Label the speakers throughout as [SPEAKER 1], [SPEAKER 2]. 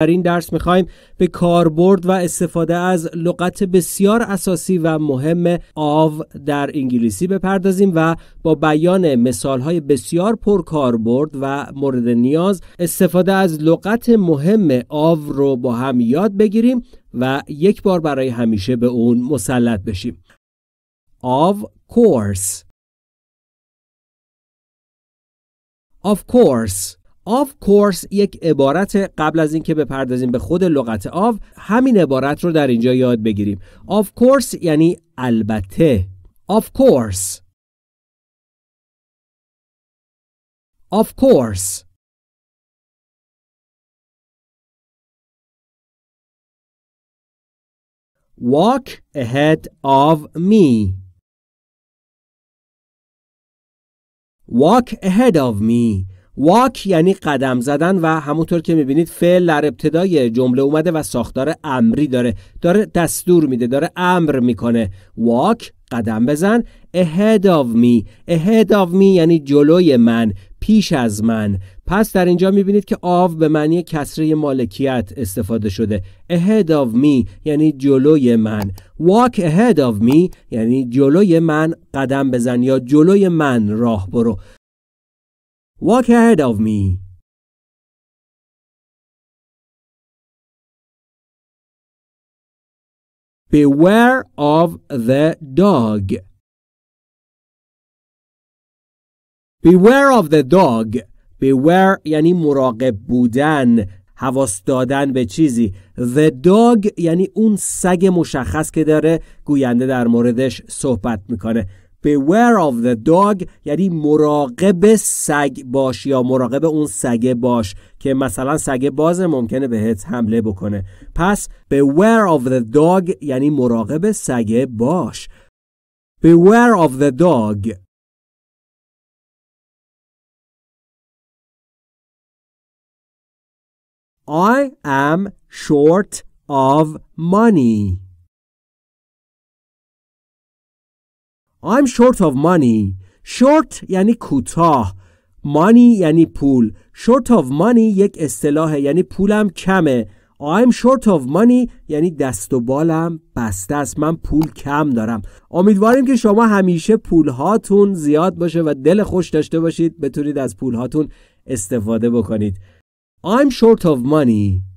[SPEAKER 1] در این درس میخوایم به کاربرد و استفاده از لغت بسیار اساسی و مهم آو در انگلیسی بپردازیم و با بیان های بسیار پرکاربرد و مورد نیاز استفاده از لغت مهم آو رو با هم یاد بگیریم و یک بار برای همیشه به اون مسلط
[SPEAKER 2] بشیم. آو کورس Of course آف course یک عبارت قبل از اینکه
[SPEAKER 1] بپردازیم به خود لغت آف همین عبارت رو در اینجا یاد بگیریم آف کورس یعنی
[SPEAKER 2] البته آف کورس Of course. Walk ahead of me. Walk
[SPEAKER 1] ahead of me. واک یعنی قدم زدن و همونطور که میبینید فعل در ابتدای جمله اومده و ساختار امری داره داره دستور میده داره امر میکنه واک قدم بزن ahead of me ahead of me یعنی جلوی من پیش از من پس در اینجا میبینید که آف به معنی کسره مالکیت استفاده شده ahead of me یعنی جلوی من walk ahead of me یعنی جلوی من قدم بزن یا جلوی من راه برو
[SPEAKER 2] Walk ahead of me. Beware of the dog. Beware
[SPEAKER 1] of the dog. Beware یعنی مراقب بودن حواس دادن به چیزی The dog یعنی اون سگ مشخص که داره گوینده در موردش صحبت میکنه beware of the dog یعنی مراقب سگ باش یا مراقب اون سگه باش که مثلا سگه باز ممکنه بهت حمله بکنه پس beware of the dog یعنی مراقب سگه باش
[SPEAKER 2] beware of the dog I am short of money
[SPEAKER 1] I'm short of money short یعنی کوتاه money یعنی پول short of money یک اصطلاح یعنی پولم کمه I'm short of money یعنی دست و بالم بسته است من پول کم دارم امیدواریم که شما همیشه پولهاتون زیاد باشه و دل خوش داشته باشید
[SPEAKER 2] بتونید از پولهاتون استفاده بکنید I'm short of money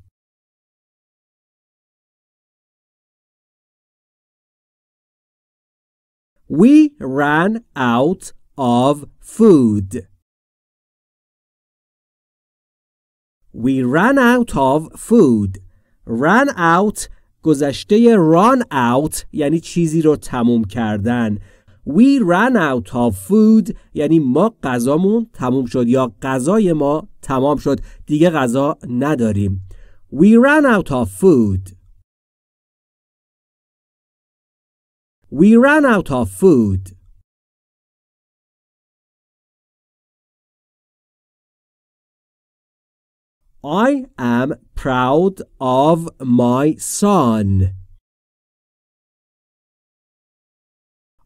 [SPEAKER 2] We ran out of food. We ran out of
[SPEAKER 1] food. Run out گذشته run out یعنی چیزی رو تموم کردن. We ran out of food یعنی ما غذامون تموم شد یا غذای ما تمام شد دیگه غذا نداریم.
[SPEAKER 2] We ran out of food. We ran out of food. I am proud of my son.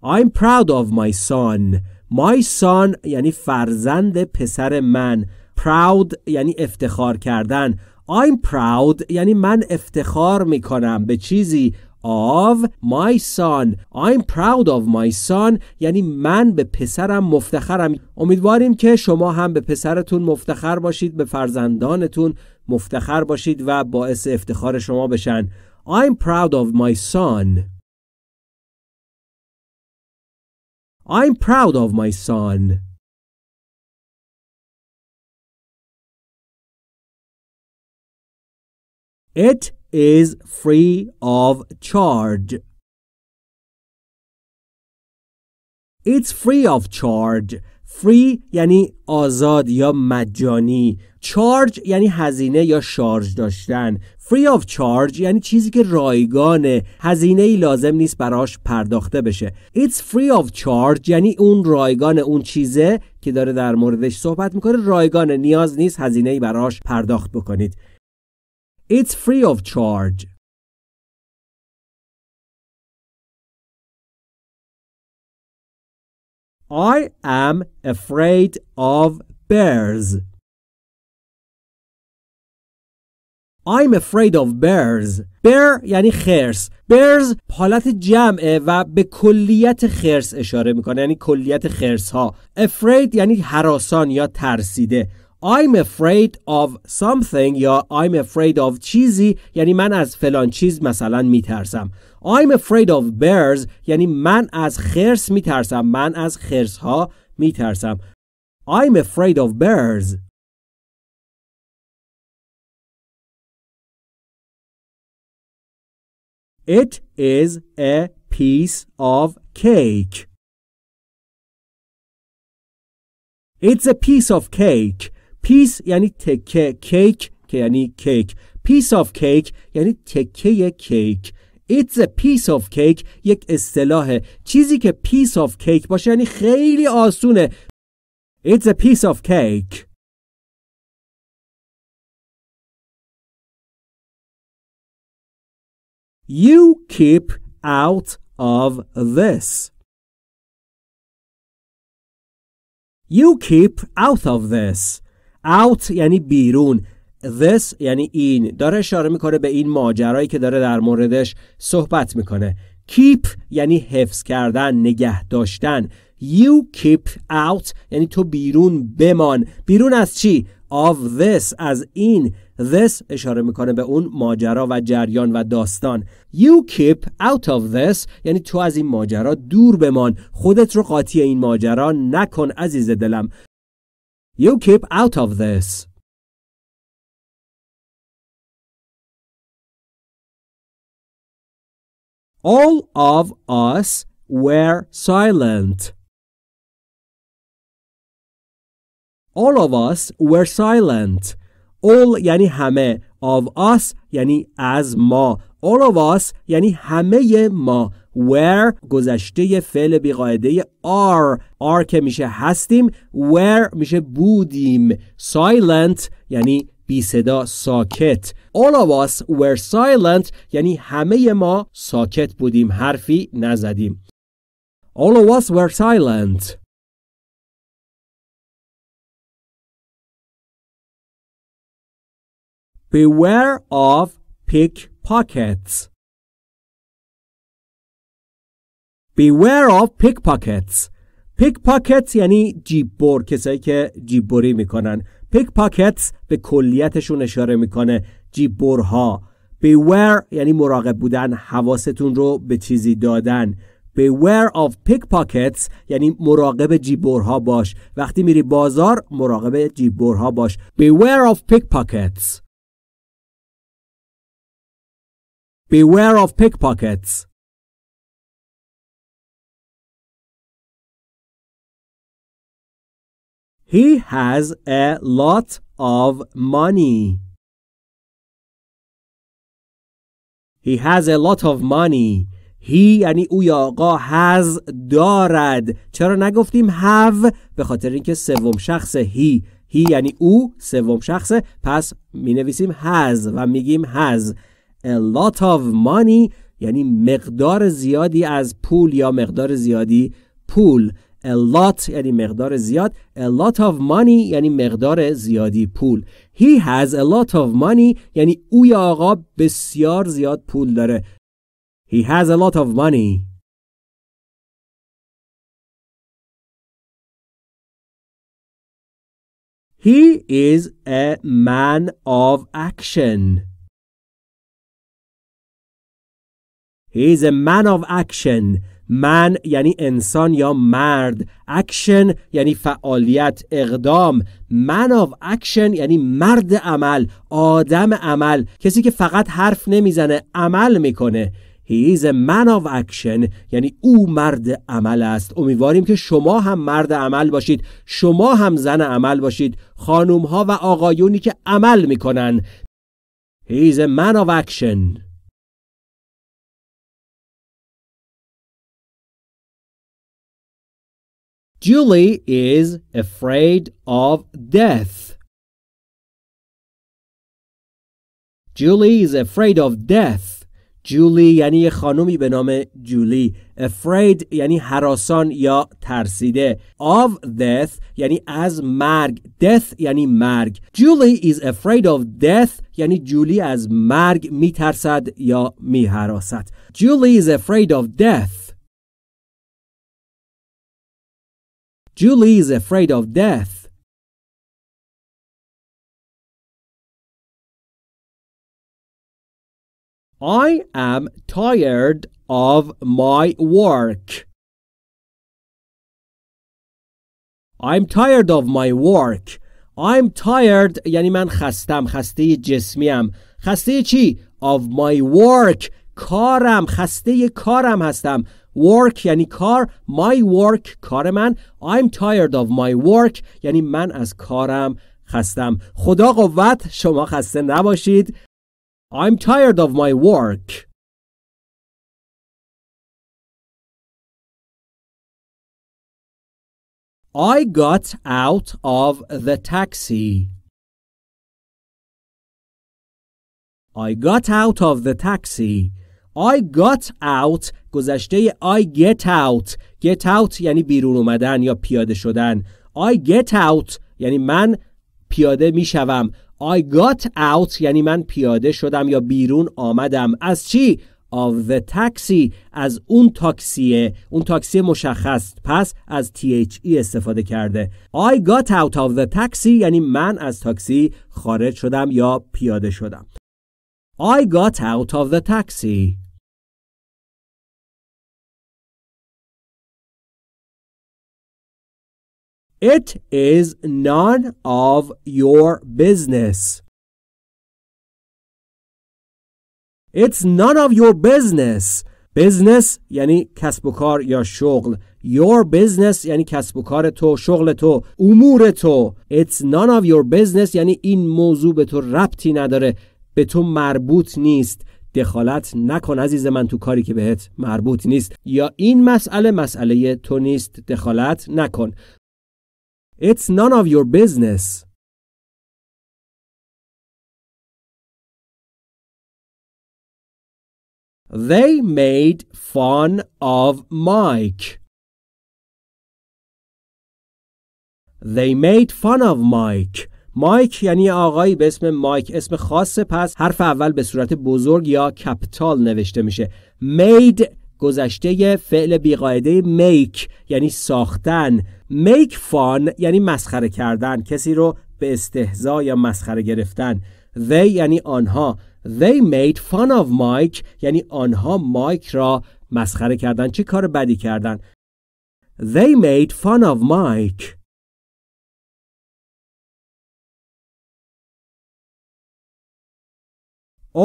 [SPEAKER 1] I'm proud of my son. My son یعنی فرزند پسر من. Proud یعنی افتخار کردن. I'm proud یعنی من افتخار می کنم به چیزی. of my son I'm proud of my son یعنی من به پسرم مفتخرم امیدواریم که شما هم به پسرتون مفتخر باشید به فرزندانتون مفتخر باشید و باعث افتخار شما بشن I'm proud of my son
[SPEAKER 2] I'm proud of my son It is free of charge. It's free of charge. Free یعنی
[SPEAKER 1] آزاد یا مجانی. charge یعنی هزینه یا شارژ داشتن. Free of charge یعنی چیزی که رایگانه. هزینه ای لازم نیست براش پرداخته بشه. It's free of charge یعنی اون رایگان اون چیزه که داره در موردش صحبت میکنه رایگانه نیاز نیست هزینه ای براش پرداخت بکنید.
[SPEAKER 2] It's free of charge. I am afraid of bears. I'm
[SPEAKER 1] afraid of bears. bear یعنی خرس. bears حالت جمعه و به کلیت خرس اشاره میکنه یعنی کلیت خرس ها. afraid یعنی حراسان یا ترسیده. I'm afraid of something یا I'm afraid of چیزی یعنی من از فلان چیز مثلا میترسم I'm afraid of bears یعنی من از خرس میترسم من از خرس ها میترسم I'm
[SPEAKER 2] afraid of bears It is a piece of cake It's a
[SPEAKER 1] piece of cake پیس یعنی تکه کیک که یعنی کیک پیس آف کیک یعنی تکه کیک It's a piece of cake یک اصطلاح
[SPEAKER 2] چیزی که piece of cake باشه یعنی خیلی آسونه It's a piece of cake You keep out of this You keep
[SPEAKER 1] out of this out یعنی بیرون this یعنی این داره اشاره میکنه به این ماجرایی که داره در موردش صحبت میکنه keep یعنی حفظ کردن نگه داشتن you keep out یعنی تو بیرون بمان بیرون از چی of this از این this اشاره میکنه به اون ماجرا و جریان و داستان you keep out of this یعنی تو از این ماجرا دور بمان خودت رو قاطی این ماجرا نکن عزیز دلم
[SPEAKER 2] You keep out of this. All of us were silent.
[SPEAKER 1] All of us were silent. All یعنی همه. Of us یعنی از ما. All of us یعنی همه ما. where گذشته فعل بیقاعده are are که میشه هستیم where میشه بودیم silent یعنی بی صدا ساکت All of us were silent یعنی همه ما ساکت بودیم حرفی نزدیم
[SPEAKER 2] All of us were silent Beware of pickpockets
[SPEAKER 1] Beware of pickpockets Pickpockets یعنی جیببر کسایی که جیبوری میکنن Pickpockets به کلیتشون اشاره میکنه جیببرها beware یعنی مراقب بودن حواستون رو به چیزی دادن beware of pickpockets یعنی مراقب جیببرها باش وقتی میری بازار
[SPEAKER 2] مراقب جیببرها باش beware of pickpockets beware of pickpockets He has a lot of money.
[SPEAKER 1] He has a lot of money. هی یعنی او یا آقا has دارد چرا نگفتیم have به خاطر اینکه سوم شخص هی هی یعنی او سوم شخص پس می نویسیم has و میگیم has a lot of money یعنی مقدار زیادی از پول یا مقدار زیادی پول a lot یعنی مقدار زیاد a lot of money یعنی مقدار زیادی پول he has a lot of money یعنی او یا
[SPEAKER 2] آقا بسیار زیاد پول داره he has a lot of money He is a man of action. He is a man of action.
[SPEAKER 1] من یعنی انسان یا مرد اکشن یعنی فعالیت اقدام من آف اکشن یعنی مرد عمل آدم عمل کسی که فقط حرف نمیزنه عمل میکنه He is a man of action یعنی او مرد عمل است امیدواریم که شما هم مرد عمل باشید شما هم زن عمل باشید خانوم ها و آقایونی که عمل میکنن He is a
[SPEAKER 2] man of action Julie is afraid of death. Julie
[SPEAKER 1] is afraid of death. Julie یعنی یه خانومی به نام جولی afraid یعنی حراسان یا ترسیده of death یعنی از مرگ death یعنی مرگ Julie is afraid of death یعنی جولی از مرگ می میترسد یا می میحراسد Julie is afraid of death
[SPEAKER 2] Julie is afraid of death. I am tired of my work. I'm tired of my
[SPEAKER 1] work. I'm tired یعنی من خستم خسته جسمیم خسته چی؟ of my work کارم خسته کارم هستم work یعنی کار my work کار من I'm tired of my work یعنی من از کارم خستم خدا قوت شما خسته نباشید
[SPEAKER 2] I'm tired of my work I got out of the taxi. I
[SPEAKER 1] got out of the taxi. I got out گذشته I get out get out یعنی بیرون اومدن یا پیاده شدن I get out یعنی من پیاده میشوم I got out یعنی من پیاده شدم یا بیرون آمدم از چی؟ of the taxi از اون تاکسیه اون تاکسی مشخص پس از THE استفاده کرده I got out of the taxi یعنی من از تاکسی خارج شدم یا پیاده شدم
[SPEAKER 2] I got out of the taxi It is none of your business.
[SPEAKER 1] It's none of your business. Business یعنی کسب و کار یا شغل. Your business یعنی کسب و کار تو، شغل تو، امور تو. It's none of your business یعنی این موضوع به تو ربطی نداره. به تو مربوط نیست. دخالت نکن عزیز من تو کاری که بهت مربوط نیست یا این
[SPEAKER 2] مسئله مسئله تو نیست دخالت نکن It's none of your business. They made fun of Mike. They made fun
[SPEAKER 1] of Mike. مایک یعنی آقایی به اسم مایک اسم خاصه پس حرف اول به صورت بزرگ یا کپیتال نوشته میشه made گذشته فعل بیقاعده میک یعنی ساختن میک فان یعنی مسخره کردن کسی رو به استهزا یا مسخره گرفتن they یعنی آنها they made fun of Mike یعنی آنها مایک را مسخره کردن چه کار بدی
[SPEAKER 2] کردن they made fun of Mike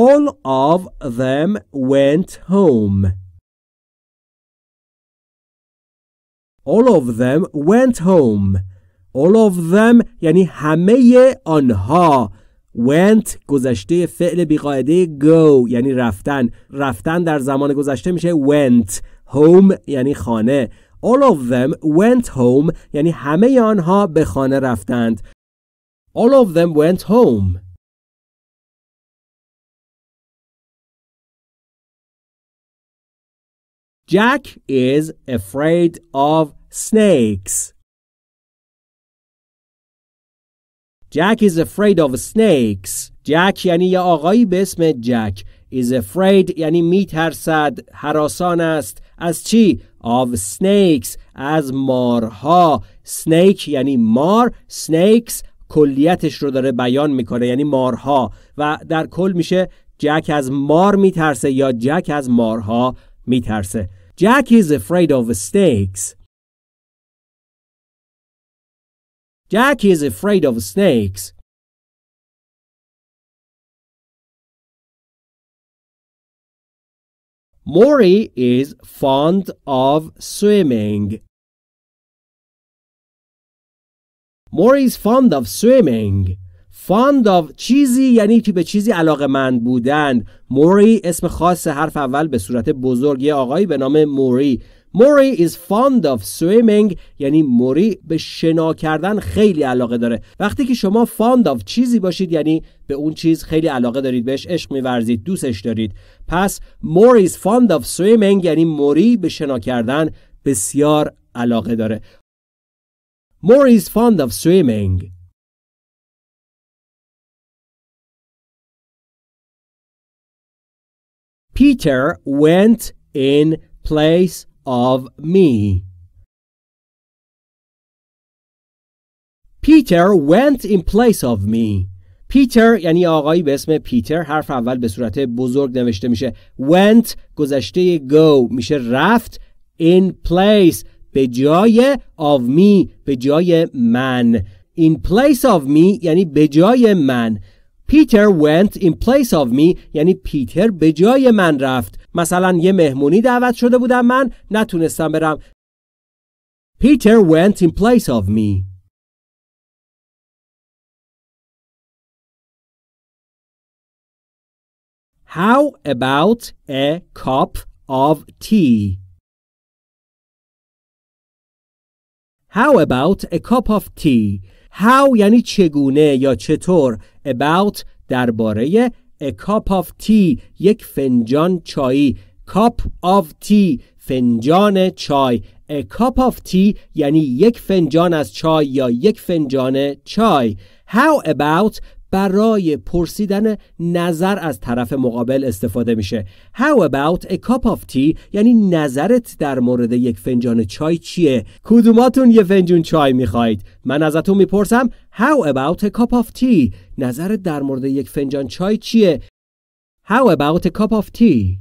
[SPEAKER 2] All of them went home.
[SPEAKER 1] All of them went home. All of them یعنی همه آنها went گذشته فعل بیقاعده go یعنی رفتن رفتن در زمان گذشته میشه went home یعنی خانه All of them went home یعنی همه آنها به خانه رفتند
[SPEAKER 2] All of them went home Jack is afraid of snakes.
[SPEAKER 1] Jack is afraid of snakes. Jack یعنی یه آقایی به اسم جک. Is afraid یعنی میترسد، حراسان است. از چی؟ Of snakes. از مارها. Snake یعنی مار. Snakes کلیتش رو داره بیان میکنه یعنی مارها و در کل میشه جک از مار میترسه یا جک از مارها میترسه. Jack is afraid
[SPEAKER 2] of snakes. Jack is afraid of snakes. Mori is fond of swimming. Mori is
[SPEAKER 1] fond of swimming. fond of چیزی یعنی که به چیزی علاقه مند بودن موری اسم خاص حرف اول به صورت بزرگ یه آقایی به نام موری موری is fond of swimming یعنی موری به شنا کردن خیلی علاقه داره وقتی که شما fond of چیزی باشید یعنی به اون چیز خیلی علاقه دارید بهش عشق میورزید دوستش دارید پس موری is fond of swimming یعنی موری به شنا کردن
[SPEAKER 2] بسیار علاقه داره موری is fond of swimming پیتر went in place of me. Peter
[SPEAKER 1] went in place of me. Peter یعنی آقایی به اسم پیتر حرف اول به صورت بزرگ نوشته میشه went گذشته go میشه رفت in place به جای of me به جای من in place of me یعنی به جای من Peter went in place of me یعنی پیتر به جای من رفت مثلا یه مهمونی دعوت شده بودم من نتونستم
[SPEAKER 2] برم پیتر went in place of me How about a cup of tea? How about a cup of tea? How
[SPEAKER 1] یعنی چگونه یا چطور about درباره a cup of tea یک فنجان چایی cup of tea فنجان چای a cup of tea یعنی یک فنجان از چای یا یک فنجان چای how about برای پرسیدن نظر از طرف مقابل استفاده میشه How about a cup of tea یعنی نظرت در مورد یک فنجان چای چیه کدوماتون یه فنجون چای میخواید من ازتون میپرسم How about a cup of tea نظرت در مورد یک فنجان چای چیه
[SPEAKER 2] How about a cup of tea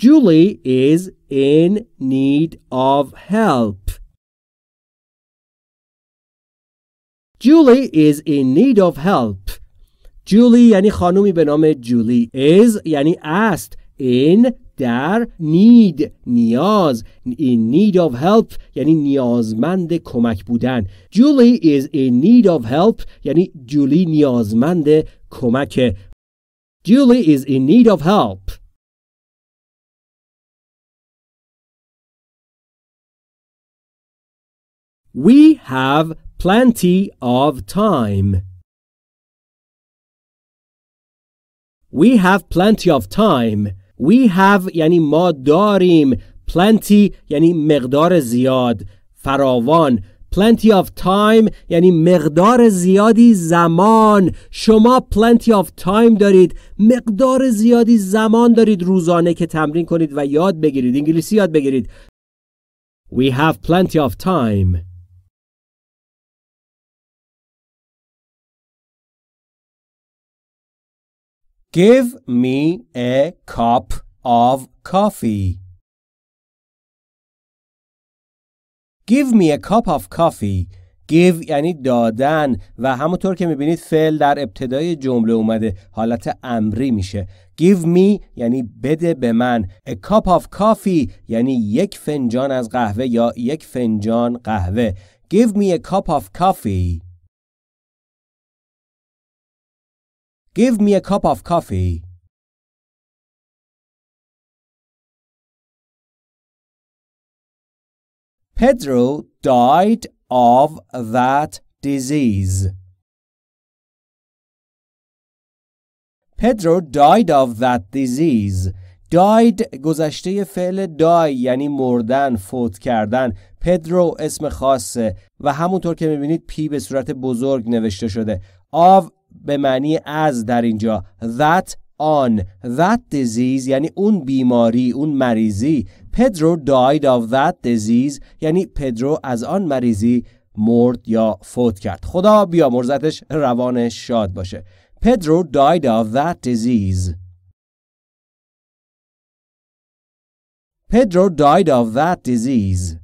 [SPEAKER 2] Julie is in need of help.
[SPEAKER 1] Julie is in need of help. Julie یعنی خانومی به نام Julie Is یعنی است. In در need نیاز. In need of help یعنی نیازمند کمک بودن. Julie is in need of help یعنی جولی نیازمند کمک.
[SPEAKER 2] Julie is in need of help. We have plenty of time.
[SPEAKER 1] We have plenty of time. یعنی ما داریم. Plenty یعنی مقدار زیاد. فراوان. Plenty of time یعنی مقدار زیادی زمان شما plenty of time دارید مقدار زیادی زمان دارید روزانه که تمرین کنید و یاد بگیرید انگلیسی یاد بگیرید
[SPEAKER 2] We have plenty of time Give me a cup of coffee.
[SPEAKER 1] Give me a cup of coffee. Give یعنی دادن و همونطور که میبینید فعل در ابتدای جمله اومده حالت امری میشه. Give me یعنی بده به من. A cup of coffee یعنی یک فنجان از قهوه یا یک فنجان قهوه. Give me a cup of coffee.
[SPEAKER 2] Give me a cup of coffee. Pedro died of that disease. Pedro
[SPEAKER 1] died of that disease. died گذشته فعل die یعنی مردن فوت کردن پدرو اسم خاصه و همونطور که میبینید پی به صورت بزرگ نوشته شده of به معنی از در اینجا that on that disease یعنی اون بیماری اون مریضی پدرو died of that disease یعنی پدرو از آن مریضی مرد یا فوت کرد خدا بیا مرزتش روان شاد باشه پدرو died of that disease
[SPEAKER 2] پدرو died of that disease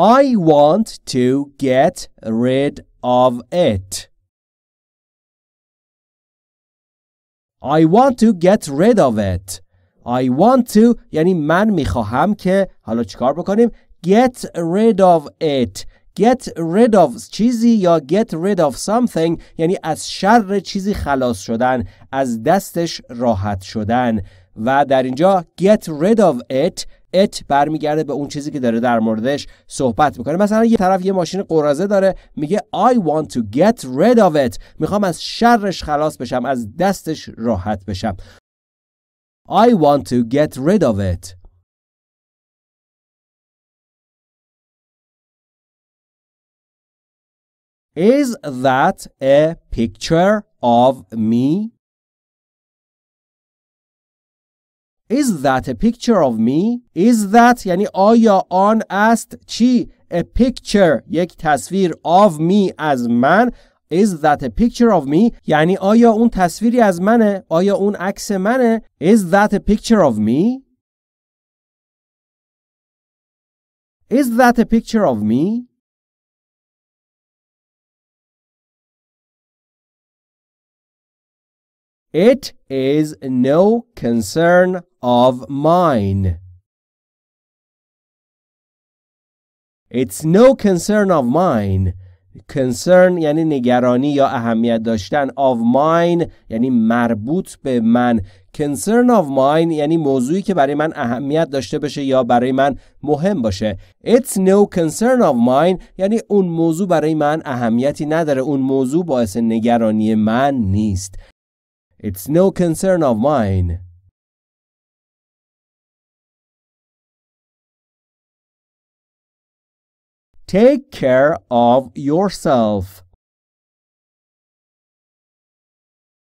[SPEAKER 2] I want to get rid of it.
[SPEAKER 1] I want to get rid of it. I want to یعنی من میخواهم که حالا چیکار بکنیم get rid of it get rid of چیزی یا get rid of something یعنی از شر چیزی خلاص شدن از دستش راحت شدن و در اینجا get rid of it ات برمیگرده به اون چیزی که داره در موردش صحبت میکنه مثلا یه طرف یه ماشین قرازه داره میگه I want to get rid of it میخوام از شرش خلاص بشم از دستش
[SPEAKER 2] راحت بشم I want to get rid of it Is that a picture of me? Is that a picture of me? Is
[SPEAKER 1] that یعنی آیا آن است چی؟ A picture یک تصویر of me از من Is that a picture of me? یعنی آیا اون تصویری از منه؟
[SPEAKER 2] آیا اون عکس منه؟ Is that a picture of me? Is that a picture of me? It is no concern of mine.
[SPEAKER 1] It's no concern of mine. Concern یعنی نگرانی یا اهمیت داشتن of mine یعنی مربوط به من concern of mine یعنی موضوعی که برای من اهمیت داشته باشه یا برای من مهم باشه It's no concern of mine یعنی اون موضوع برای من اهمیتی نداره اون موضوع باعث نگرانی من نیست It's
[SPEAKER 2] no concern of mine. Take care of yourself.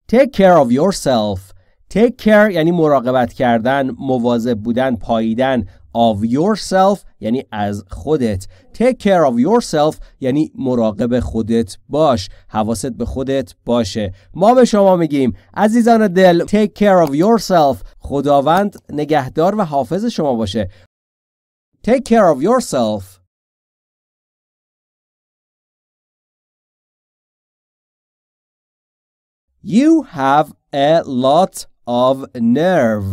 [SPEAKER 2] Take care of
[SPEAKER 1] yourself. Take care یعنی مراقبت کردن، مواظب بودن، پاییدن، of yourself یعنی از خودت take care of yourself یعنی مراقب خودت باش حواست به خودت باشه ما به شما میگیم عزیزان دل take care of yourself خداوند نگهدار و حافظ شما باشه
[SPEAKER 2] take care of yourself You have a lot of nerve.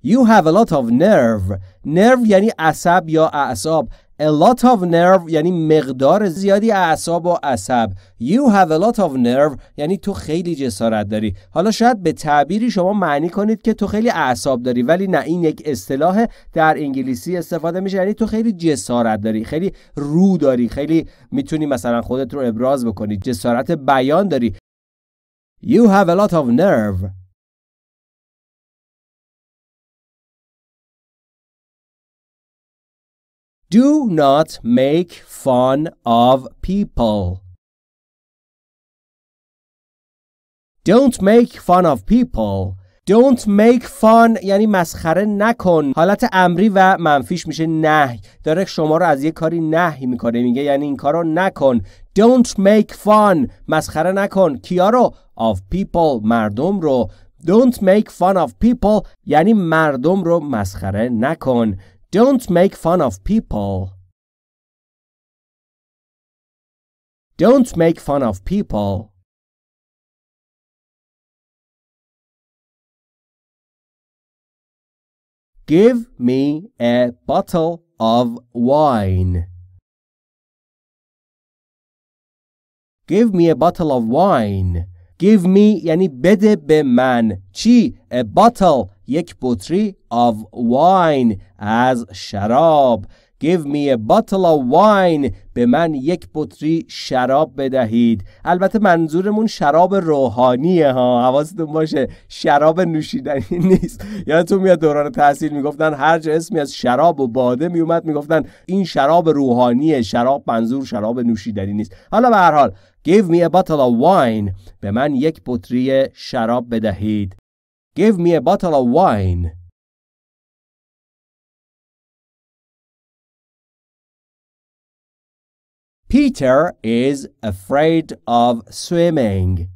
[SPEAKER 1] You have a lot of nerve. Nerve یعنی عصب یا اعصاب. A lot of nerve یعنی مقدار زیادی اعصاب و عصب. You have a lot of nerve یعنی تو خیلی جسارت داری. حالا شاید به تعبیری شما معنی کنید که تو خیلی اعصاب داری ولی نه این یک اصطلاح در انگلیسی استفاده میشه یعنی تو خیلی جسارت داری، خیلی رو داری، خیلی میتونی مثلا خودت رو ابراز بکنی، جسارت بیان
[SPEAKER 2] داری. You have a lot of nerve. Do not make fun of people.
[SPEAKER 1] Don't make fun of people. Don't make fun یعنی مسخره نکن حالت امری و منفیش میشه نهی داره شما رو از یه کاری نهی میکنه میگه یعنی این کار رو نکن Don't make fun مسخره نکن کیا رو؟ of people مردم رو Don't make fun of people یعنی مردم رو مسخره نکن Don't make fun of people.
[SPEAKER 2] Don't make fun of people. Give me a bottle of wine. Give me a bottle of
[SPEAKER 1] wine. Give me یعنی بده به من چی؟ A bottle یک بطری of wine از شراب Give me a bottle of wine به من یک بطری شراب بدهید البته منظورمون شراب روحانیه ها حواستون باشه شراب نوشیدنی نیست یادتون میاد دوران تحصیل میگفتن هر جا اسمی از شراب و باده میومد میگفتن این شراب روحانیه شراب منظور شراب نوشیدنی نیست حالا به هر حال Give me a bottle of
[SPEAKER 2] wine به من یک بطری شراب بدهید Give me a bottle of wine. Peter is afraid of swimming.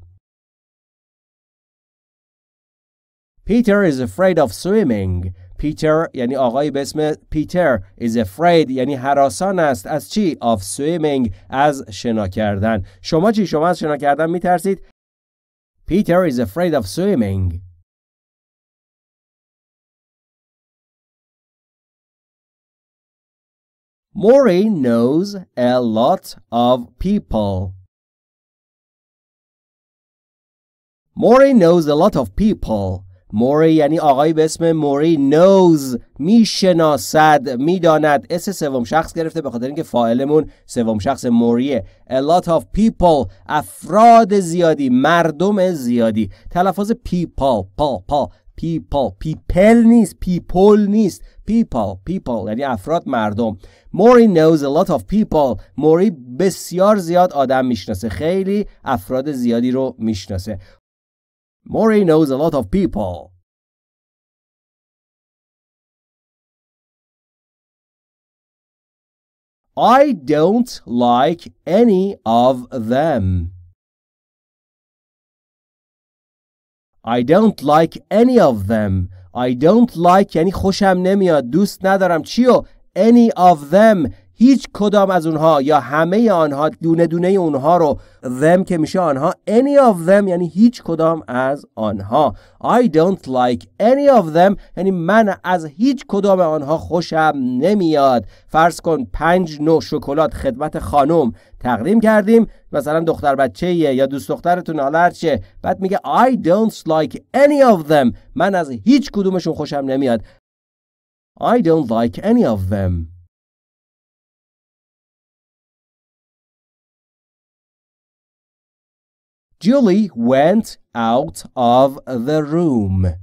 [SPEAKER 2] Peter is afraid
[SPEAKER 1] of swimming. Peter یعنی آقای به اسم پیتر is afraid یعنی حراسان است از چی؟ of swimming از شنا کردن شما چی؟ شما از شنا کردن
[SPEAKER 2] میترسید؟ Peter is afraid of swimming Maury knows a lot of people.
[SPEAKER 1] Maury knows a lot of people. موری یعنی آقایی به اسم موری نوز میشناسد میداند اس سوم شخص گرفته به خاطر اینکه فاعلمون سوم شخص موریه a lot of people افراد زیادی مردم زیادی تلفظ people پا پا people people نیست people نیست people people یعنی افراد مردم Maury knows a lot of people موری بسیار زیاد آدم میشناسه خیلی افراد
[SPEAKER 2] زیادی رو میشناسه Maury knows a lot of people I don't like any of them.
[SPEAKER 1] I don't like any of them. I don't like یعنی خوشم نمیاد دوست ندارم چیو any of them هیچ کدام از اونها یا همه آنها دونه دونه اونها رو them که میشه آنها any of them یعنی هیچ کدام از آنها I don't like any of them یعنی من از هیچ کدام آنها خوشم نمیاد فرض کن پنج نوع شکلات خدمت خانم تقدیم کردیم مثلا دختر بچه یا دوست دخترتون حالا هرچه بعد میگه I don't like any of them من از هیچ کدومشون
[SPEAKER 2] خوشم نمیاد I don't like any of them Julie went out of the room.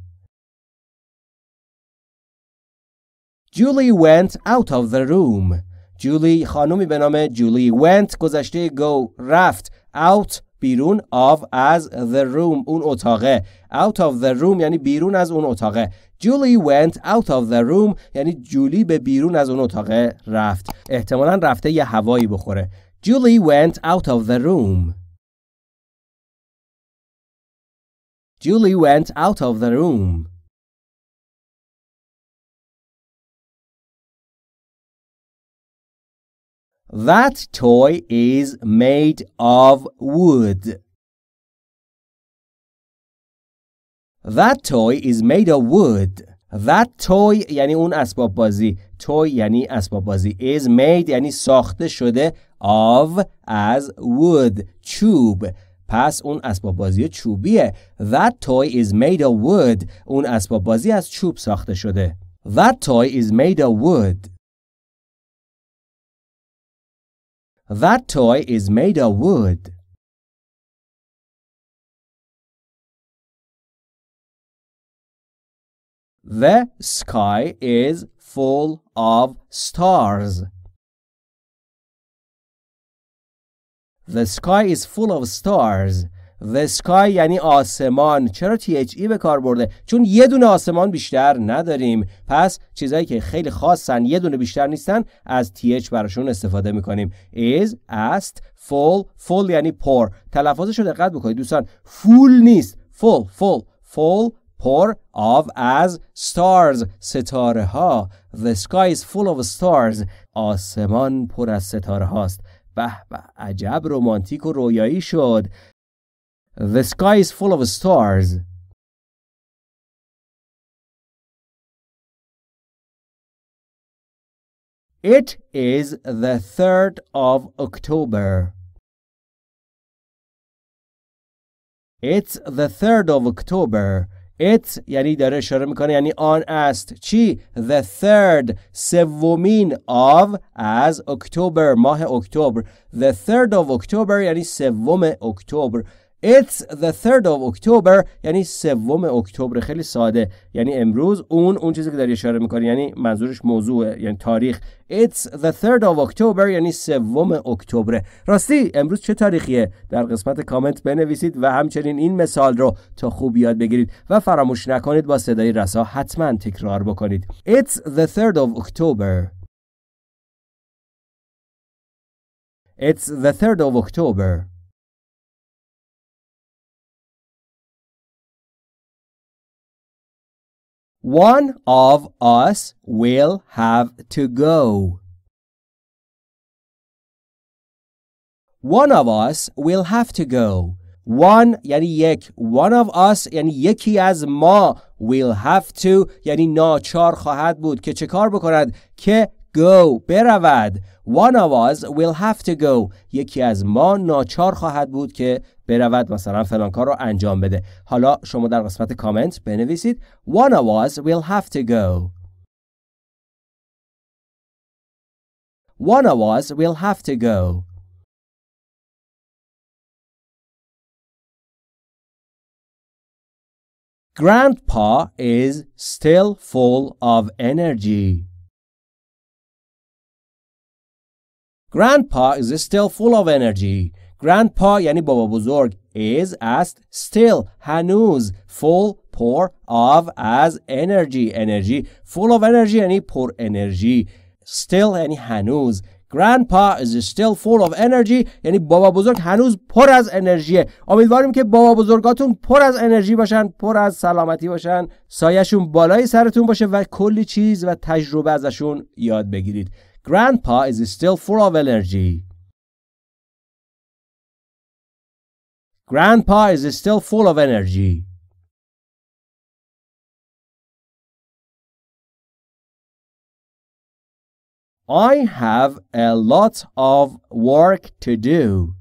[SPEAKER 1] Julie went out of the room. جولی خانومی به نام جولی went گذشته go رفت out بیرون of از the room اون اتاقه out of the room یعنی بیرون از اون اتاقه جولی went out of the room یعنی جولی به بیرون از اون اتاقه رفت احتمالا رفته یه هوایی بخوره جولی went out of the room
[SPEAKER 2] Julie went out of the room. That toy is made of wood. That toy is made of wood.
[SPEAKER 1] That toy یعنی اون اسباب بازی. Toy یعنی اسباب بازی. Is made یعنی ساخته شده of از wood. چوب. پس اون اسباب بازی چوبیه و toy is made of wood اون اسباب بازی از چوب ساخته شده و toy is made of wood
[SPEAKER 2] That toy is made of wood. The sky is full of stars.
[SPEAKER 1] The sky is full of stars The sky یعنی آسمان چرا ای e به کار برده؟ چون یه دونه آسمان بیشتر نداریم پس چیزایی که خیلی خاصن یه دونه بیشتر نیستن از TH براشون استفاده میکنیم Is, است, full, full یعنی پر تلفظش رو دقت بکنید دوستان full نیست full, full, full پر of از stars ستاره ها The sky is full of stars آسمان پر از ستاره هاست به به عجب و رویایی شد
[SPEAKER 2] The sky is full of stars It is the 3rd of October.
[SPEAKER 1] It's the 3rd of October. It یعنی داره اشاره میکنه یعنی آن است چی؟ The third سومین of از اکتبر ماه اکتبر The third of October یعنی سوم اکتبر It's the 3 of یعنی سوم اکتبر خیلی ساده یعنی امروز اون اون چیزی که داری اشاره میکنی یعنی منظورش موضوع یعنی تاریخ It's the 3 of یعنی سوم اکتبر راستی امروز چه تاریخیه در قسمت کامنت بنویسید و همچنین این مثال رو تا خوب یاد بگیرید و فراموش نکنید با صدای رسا حتما
[SPEAKER 2] تکرار بکنید It's the 3 of October the One of us will have to go.
[SPEAKER 1] One of us will have to go. One یعنی یک One of us یعنی یکی از ما Will have to یعنی ناچار خواهد بود که چه کار بکند که go برود One of us will have to go یکی از ما ناچار خواهد بود که برود مثلا فلان کار رو انجام بده حالا شما در قسمت کامنت بنویسید One of us will
[SPEAKER 2] have to go One of us will have to go Grandpa is still full of energy.
[SPEAKER 1] Grandpa is still full of energy. پا یعنی بابا بزرگ is است still هنوز full پر of از انرژی انرژی full of energy یعنی پر انرژی still یعنی هنوز Grandpa is still full of energy یعنی بابا بزرگ هنوز پر از انرژیه امیدواریم که بابا بزرگاتون پر از انرژی باشن پر از سلامتی باشن سایشون بالای سرتون باشه و کلی چیز و تجربه ازشون یاد بگیرید Grandpa is still
[SPEAKER 2] full of energy Grandpa is still full of energy. I have a lot of work to do.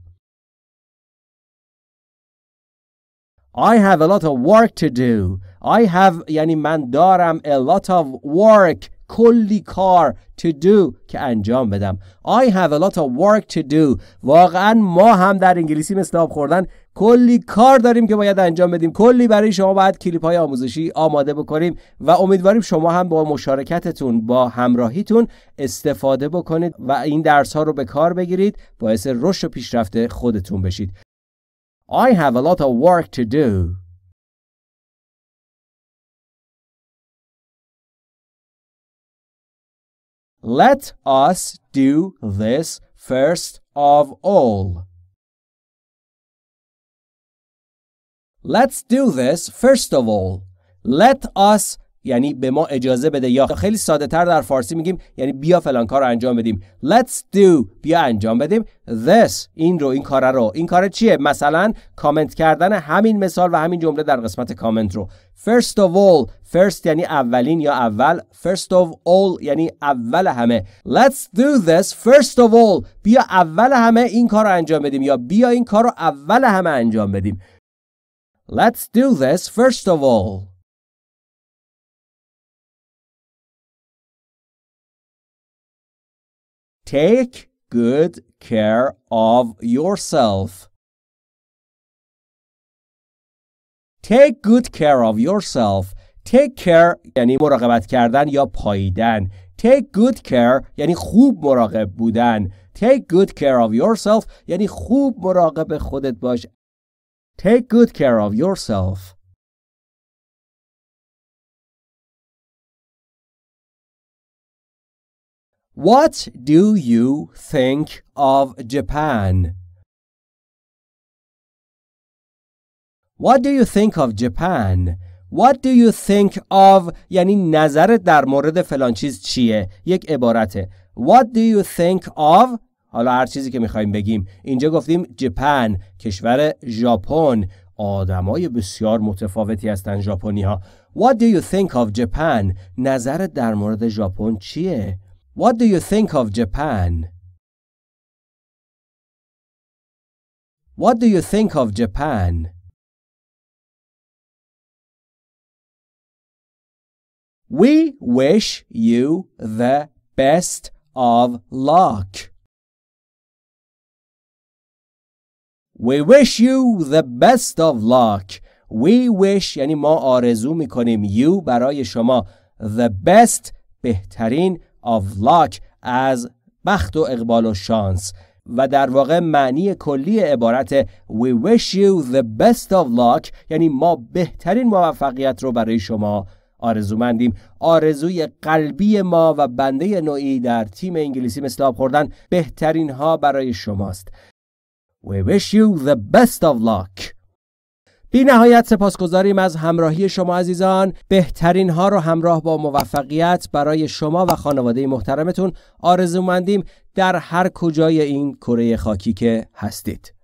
[SPEAKER 1] I have a lot of work to do. I have یعنی من دارم a lot of work کلی کار to do که انجام بدم I have a lot of work to do واقعا ما هم در انگلیسی مثل آب خوردن کلی کار داریم که باید انجام بدیم کلی برای شما باید کلیپ های آموزشی آماده بکنیم و امیدواریم شما هم با مشارکتتون با همراهیتون استفاده بکنید و این درس ها رو به کار بگیرید باعث رشد و پیشرفت خودتون بشید I have
[SPEAKER 2] a lot of work to do Let us do this first of all.
[SPEAKER 1] Let's do this first of all. Let us یعنی به ما اجازه بده یا خیلی ساده تر در فارسی میگیم یعنی بیا فلان کار رو انجام بدیم Let's do بیا انجام بدیم This این رو این کار رو این کار چیه مثلا کامنت کردن همین مثال و همین جمله در قسمت کامنت رو First of all First یعنی اولین یا اول First of all یعنی اول همه Let's do this first of all بیا اول همه این کار رو انجام بدیم یا بیا این کار رو اول همه انجام بدیم
[SPEAKER 2] Let's do this first of all. Take good care of yourself.
[SPEAKER 1] Take good care of yourself. Take care یعنی مراقبت کردن یا پاییدن. Take good care یعنی خوب مراقب بودن. Take good care of yourself یعنی خوب مراقب خودت باش
[SPEAKER 2] Take good care of yourself. What do you think of Japan?
[SPEAKER 1] What do you think of Japan? What do you think of یعنی نظرت در مورد فلان چیز چیه؟ یک عبارته What do you think of حالا هر چیزی که میخوایم بگیم اینجا گفتیم جپن کشور ژاپن آدمای بسیار متفاوتی هستن ژاپنی ها What do you think of Japan نظرت در مورد ژاپن چیه What do you think of Japan
[SPEAKER 2] What do you think of Japan We wish you the best of luck. We wish you the
[SPEAKER 1] best of luck We wish یعنی ما آرزو میکنیم you برای شما The best بهترین of luck از بخت و اقبال و شانس و در واقع معنی کلی عبارت We wish you the best of luck یعنی ما بهترین موفقیت رو برای شما آرزومندیم آرزوی قلبی ما و بنده نوعی در تیم انگلیسی مثل خوردن بهترین ها برای شماست We wish you the best of luck. بی نهایت سپاسگزاریم از همراهی شما عزیزان بهترین ها رو همراه با موفقیت برای شما و خانواده محترمتون آرزومندیم در
[SPEAKER 2] هر کجای این کره خاکی که هستید